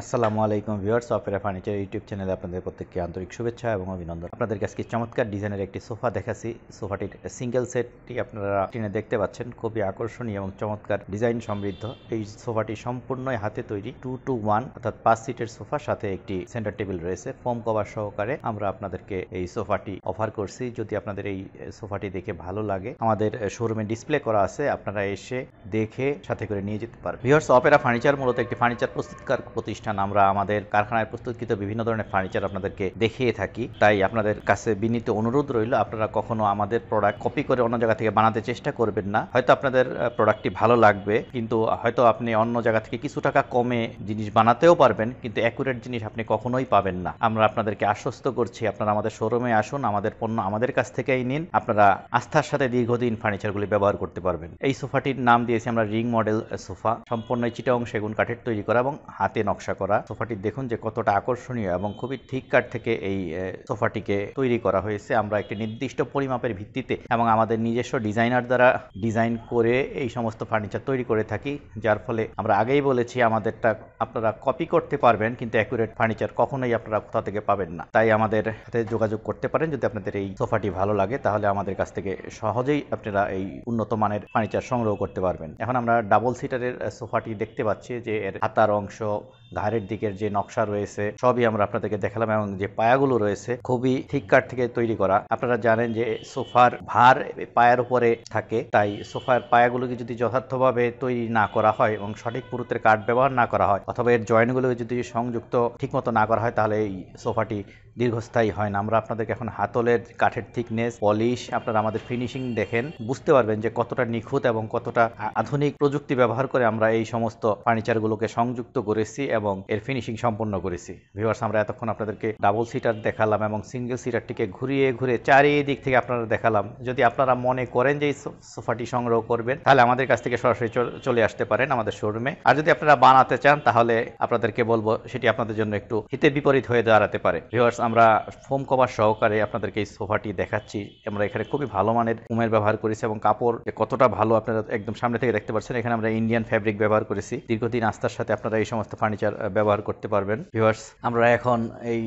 আসসালামু আলাইকুম viewers Opera furniture YouTube চ্যানেলে আপনাদের প্রত্যেককে আন্তরিক শুভেচ্ছা এবং অভিনন্দন আপনাদের আজকে চমৎকার ডিজাইনের একটি সোফা দেখাচ্ছি সোফাটির সিঙ্গেল সেটটি আপনারা টিনে দেখতে পাচ্ছেন খুবই আকর্ষণীয় এবং চমৎকার ডিজাইন সমৃদ্ধ এই সোফাটি সম্পূর্ণই হাতে তৈরি টু টু ওয়ান অর্থাৎ পাঁচ সিটের সোফা সাথে একটি সেন্টার টেবিল রয়েছে ফোম কভার সহকারে আমরা আপনাদেরকে এই সোফাটি অফার করছি যদি আপনাদের এই সোফাটি দেখে ভালো লাগে আমাদের শোরুমে ডিসপ্লে করা আছে আপনারা এসে দেখে সাথে করে নিয়ে যেতে পারবেন ভিউয়ার্স অপেরা ফার্নিচার মূলত একটি ফার্নিচার প্রস্তুতকার প্রতিষ্ঠান প্রতিষ্ঠান আমরা আমাদের কারখানায় প্রস্তুতকৃত বিভিন্ন ধরনের ফার্নিচার আপনাদেরকে দেখিয়ে থাকি তাই আপনাদের কাছে বিনীত অনুরোধ রইল আপনারা কখনো আমাদের প্রোডাক্ট কপি করে অন্য জায়গা থেকে বানাতে চেষ্টা করবেন না হয়তো আপনাদের প্রোডাক্টটি ভালো লাগবে কিন্তু হয়তো আপনি অন্য জায়গা থেকে কিছু টাকা কমে জিনিস বানাতেও পারবেন কিন্তু অ্যাকুরেট জিনিস আপনি কখনোই পাবেন না আমরা আপনাদেরকে আশ্বস্ত করছি আপনারা আমাদের শোরুমে আসুন আমাদের পণ্য আমাদের কাছ থেকেই নিন আপনারা আস্থার সাথে দীর্ঘদিন ফার্নিচারগুলি ব্যবহার করতে পারবেন এই সোফাটির নাম দিয়েছি আমরা রিং মডেল সোফা সম্পূর্ণ চিটাং সেগুন কাঠের তৈরি করা এবং হাতে নকশা নকশা করা সোফাটি দেখুন যে কতটা আকর্ষণীয় এবং খুবই ঠিক কাঠ থেকে এই সোফাটিকে তৈরি করা হয়েছে আমরা একটি নির্দিষ্ট পরিমাপের ভিত্তিতে এবং আমাদের নিজস্ব ডিজাইনার দ্বারা ডিজাইন করে এই সমস্ত ফার্নিচার তৈরি করে থাকি যার ফলে আমরা আগেই বলেছি আমাদেরটা আপনারা কপি করতে পারবেন কিন্তু অ্যাকুরেট ফার্নিচার কখনোই আপনারা কোথা থেকে পাবেন না তাই আমাদের সাথে যোগাযোগ করতে পারেন যদি আপনাদের এই সোফাটি ভালো লাগে তাহলে আমাদের কাছ থেকে সহজেই আপনারা এই উন্নত মানের ফার্নিচার সংগ্রহ করতে পারবেন এখন আমরা ডাবল সিটারের সোফাটি দেখতে পাচ্ছি যে এর হাতার অংশ ধারের দিকের যে নকশা রয়েছে সবই আমরা আপনাদেরকে দেখালাম এবং যে পায়াগুলো রয়েছে খুবই ঠিক কাঠ থেকে তৈরি করা আপনারা জানেন যে সোফার ভার পায়ের উপরে থাকে তাই সোফার পায়াগুলোকে যদি যথার্থভাবে তৈরি না করা হয় এবং সঠিক পুরুত্বের কাঠ ব্যবহার না করা হয় অথবা এর জয়েন্টগুলোকে যদি সংযুক্ত ঠিকমতো না করা হয় তাহলে এই সোফাটি দীর্ঘস্থায়ী হয় না আমরা আপনাদেরকে এখন হাতলের কাঠের থিকনেস পলিশ আপনারা আমাদের ফিনিশিং দেখেন বুঝতে পারবেন যে কতটা নিখুঁত এবং কতটা আধুনিক প্রযুক্তি ব্যবহার করে আমরা এই সমস্ত ফার্নিচারগুলোকে সংযুক্ত করেছি এবং এর ফিনিশিং সম্পন্ন করেছি ভিউয়ার্স আমরা এতক্ষণ আপনাদেরকে ডাবল সিটার দেখালাম এবং সিঙ্গেল সিটারটিকে ঘুরিয়ে ঘুরে চারিদিক থেকে আপনারা দেখালাম যদি আপনারা মনে করেন যে এই সোফাটি সংগ্রহ করবেন তাহলে আমাদের কাছ থেকে সরাসরি চলে আসতে পারেন আমাদের শোরুমে আর যদি আপনারা বানাতে চান তাহলে আপনাদেরকে বলবো সেটি আপনাদের জন্য একটু হিতে বিপরীত হয়ে দাঁড়াতে পারে ভিউয়ার্স আমরা ফোম কভার সহকারে আপনাদেরকে এই সোফাটি দেখাচ্ছি আমরা এখানে খুবই ভালো মানের ফোমের ব্যবহার করেছি এবং কাপড় কতটা ভালো আপনারা একদম সামনে থেকে দেখতে পাচ্ছেন এখানে আমরা ইন্ডিয়ান ফ্যাব্রিক ব্যবহার করেছি দীর্ঘদিন আস্থার সাথে আপনারা এই সমস্ত ফার্নিচার ব্যবহার করতে পারবেন ভিউয়ার্স আমরা এখন এই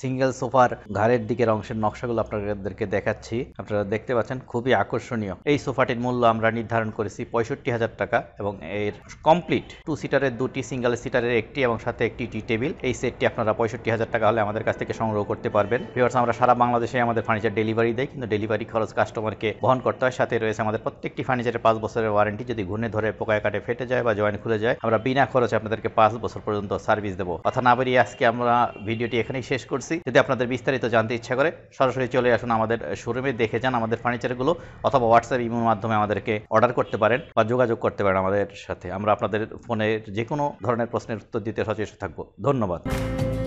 সিঙ্গেল সোফার ঘাড়ের দিকের অংশের নকশাগুলো আপনাদেরকে দেখাচ্ছি আপনারা দেখতে পাচ্ছেন খুবই আকর্ষণীয় এই সোফাটির মূল্য আমরা নির্ধারণ করেছি পঁয়ষট্টি হাজার টাকা এবং এর কমপ্লিট টু সিটারের দুটি সিঙ্গেল সিটারের একটি এবং সাথে একটি টি টেবিল এই সেটটি আপনারা পঁয়ষট্টি হাজার টাকা হলে আমাদের কাছ থেকে থেকে সংগ্রহ করতে পারবেন ভিওয়ার্স আমরা সারা বাংলাদেশে আমাদের ফার্নিচার ডেলিভারি দেয় কিন্তু ডেলিভারি খরচ কাস্টমারকে বহন করতে হয় সাথে রয়েছে আমাদের প্রত্যেকটি ফার্নিচারের পাঁচ বছরের ওয়ারেন্টি যদি ঘুরে ধরে পোকায় কাটে ফেটে যায় বা জয়েন খুলে যায় আমরা বিনা খরচে আপনাদেরকে পাঁচ বছর পর্যন্ত সার্ভিস দেবো কথা না বেরিয়ে আজকে আমরা ভিডিওটি এখানেই শেষ করছি যদি আপনাদের বিস্তারিত জানতে ইচ্ছা করে সরাসরি চলে আসুন আমাদের শোরুমে দেখে যান আমাদের ফার্নিচারগুলো অথবা হোয়াটসঅ্যাপ ইমোর মাধ্যমে আমাদেরকে অর্ডার করতে পারেন বা যোগাযোগ করতে পারেন আমাদের সাথে আমরা আপনাদের ফোনের যে কোনো ধরনের প্রশ্নের উত্তর দিতে সচেষ্ট থাকবো ধন্যবাদ